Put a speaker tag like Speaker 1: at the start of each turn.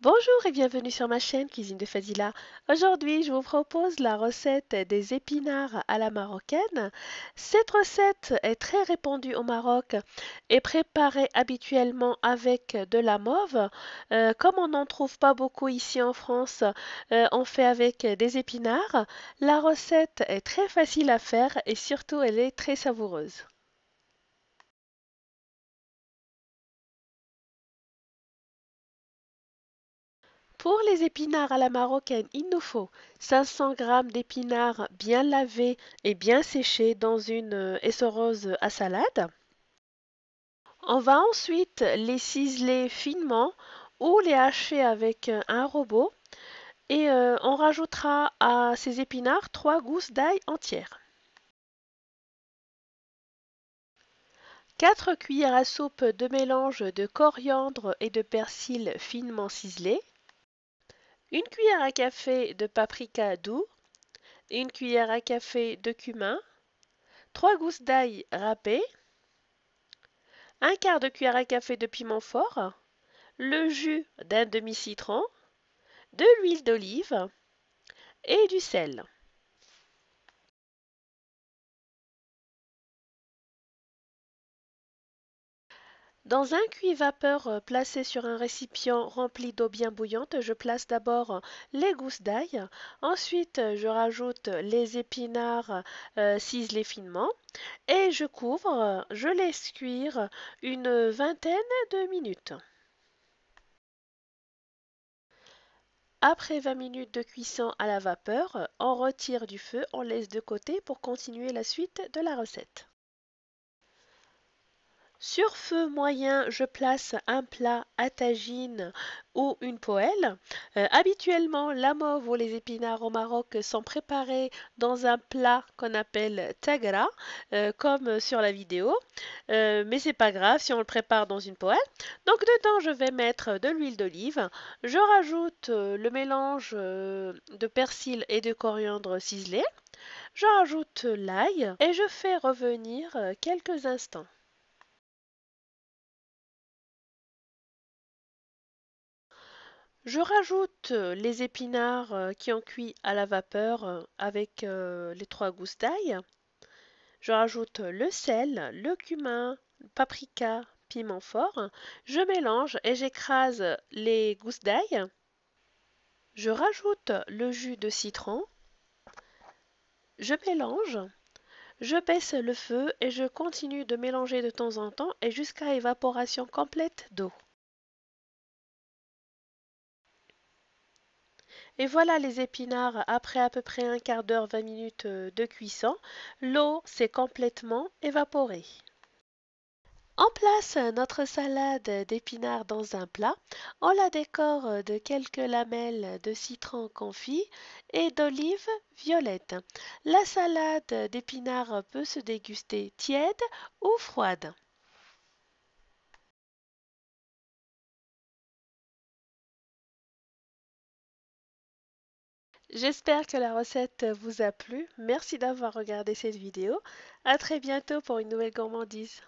Speaker 1: Bonjour et bienvenue sur ma chaîne Cuisine de Fadila. Aujourd'hui, je vous propose la recette des épinards à la marocaine. Cette recette est très répandue au Maroc et préparée habituellement avec de la mauve. Euh, comme on n'en trouve pas beaucoup ici en France, euh, on fait avec des épinards. La recette est très facile à faire et surtout elle est très savoureuse. Pour les épinards à la marocaine, il nous faut 500 g d'épinards bien lavés et bien séchés dans une euh, essorose à salade. On va ensuite les ciseler finement ou les hacher avec euh, un robot et euh, on rajoutera à ces épinards 3 gousses d'ail entières. 4 cuillères à soupe de mélange de coriandre et de persil finement ciselés, une cuillère à café de paprika doux, une cuillère à café de cumin, trois gousses d'ail râpées, un quart de cuillère à café de piment fort, le jus d'un demi-citron, de l'huile d'olive et du sel. Dans un cuit-vapeur euh, placé sur un récipient rempli d'eau bien bouillante, je place d'abord euh, les gousses d'ail. Ensuite, euh, je rajoute les épinards ciselés finement et je couvre. Je laisse cuire une vingtaine de minutes. Après 20 minutes de cuisson à la vapeur, on retire du feu, on laisse de côté pour continuer la suite de la recette. Sur feu moyen, je place un plat à tagine ou une poêle. Euh, habituellement, la mauve ou les épinards au Maroc sont préparés dans un plat qu'on appelle tagra, euh, comme sur la vidéo. Euh, mais c'est pas grave si on le prépare dans une poêle. Donc dedans, je vais mettre de l'huile d'olive. Je rajoute le mélange de persil et de coriandre ciselé. Je rajoute l'ail et je fais revenir quelques instants. Je rajoute euh, les épinards euh, qui ont cuit à la vapeur euh, avec les trois gousses d'ail. Je rajoute le sel, le cumin, le paprika, piment fort. Je mélange et j'écrase les gousses d'ail. Je rajoute le jus de citron. Je mélange. Je baisse le feu et je continue de mélanger de temps en temps et jusqu'à évaporation complète d'eau. Et voilà les épinards après à peu près un quart d'heure, 20 minutes euh, de cuisson. L'eau s'est complètement évaporée. On place notre salade d'épinards dans un plat. On la décore euh, de quelques lamelles de citron confit et d'olives violettes. La salade d'épinards peut se déguster tiède ou froide.
Speaker 2: J'espère que la recette vous a plu. Merci d'avoir regardé cette vidéo. à très bientôt pour une nouvelle gourmandise.